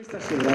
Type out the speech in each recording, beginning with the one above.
Questa sera.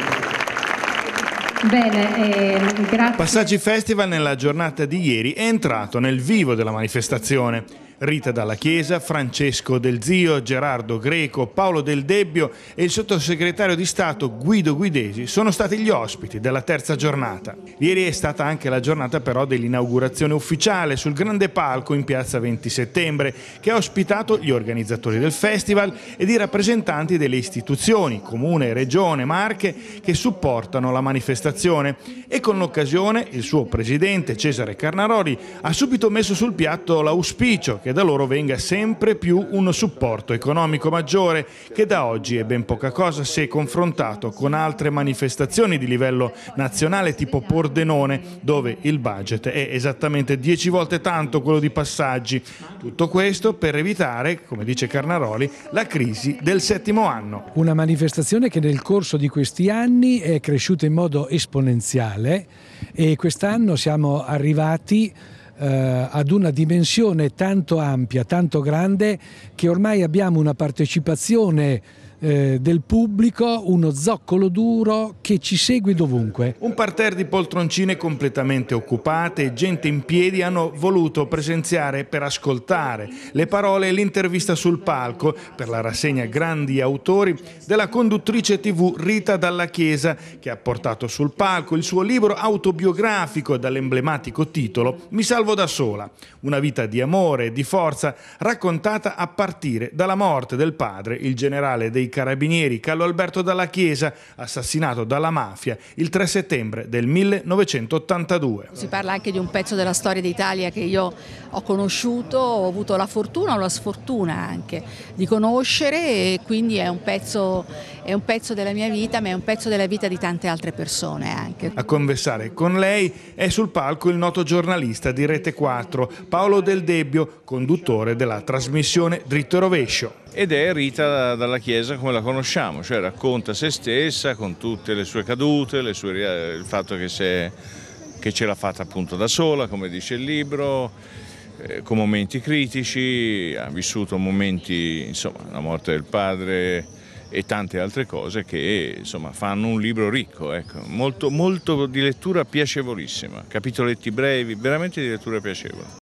Bene, eh, grazie. Passaggi Festival nella giornata di ieri è entrato nel vivo della manifestazione. Rita Dalla Chiesa, Francesco Del Zio, Gerardo Greco, Paolo Del Debbio e il sottosegretario di Stato Guido Guidesi sono stati gli ospiti della terza giornata. Ieri è stata anche la giornata però dell'inaugurazione ufficiale sul grande palco in piazza 20 settembre che ha ospitato gli organizzatori del festival ed i rappresentanti delle istituzioni, comune, regione, marche che supportano la manifestazione e con l'occasione il suo presidente Cesare Carnaroli ha subito messo sul piatto l'auspicio che da loro venga sempre più un supporto economico maggiore, che da oggi è ben poca cosa se confrontato con altre manifestazioni di livello nazionale tipo Pordenone, dove il budget è esattamente dieci volte tanto quello di passaggi. Tutto questo per evitare, come dice Carnaroli, la crisi del settimo anno. Una manifestazione che nel corso di questi anni è cresciuta in modo esponenziale e quest'anno siamo arrivati eh, ad una dimensione tanto ampia, tanto grande, che ormai abbiamo una partecipazione eh, del pubblico, uno zoccolo duro che ci segue dovunque. Un parterre di poltroncine completamente occupate e gente in piedi hanno voluto presenziare per ascoltare le parole e l'intervista sul palco per la rassegna Grandi Autori della conduttrice tv Rita Dalla Chiesa che ha portato sul palco il suo libro autobiografico dall'emblematico titolo Mi salvo da sola, una vita di amore e di forza raccontata a partire dalla morte del padre, il generale dei carabinieri Carlo Alberto Dalla Chiesa, assassinato dalla mafia il 3 settembre del 1982. Si parla anche di un pezzo della storia d'Italia che io ho conosciuto, ho avuto la fortuna o la sfortuna anche di conoscere e quindi è un pezzo, è un pezzo della mia vita, ma è un pezzo della vita di tante altre persone anche. A conversare con lei è sul palco il noto giornalista di Rete 4, Paolo Del Debbio, conduttore della trasmissione Dritto e Rovescio ed è Rita dalla Chiesa come la conosciamo, cioè racconta se stessa con tutte le sue cadute, le sue, il fatto che, se, che ce l'ha fatta appunto da sola, come dice il libro, eh, con momenti critici, ha vissuto momenti, insomma, la morte del padre e tante altre cose che insomma, fanno un libro ricco, ecco. molto, molto di lettura piacevolissima, capitoletti brevi, veramente di lettura piacevole.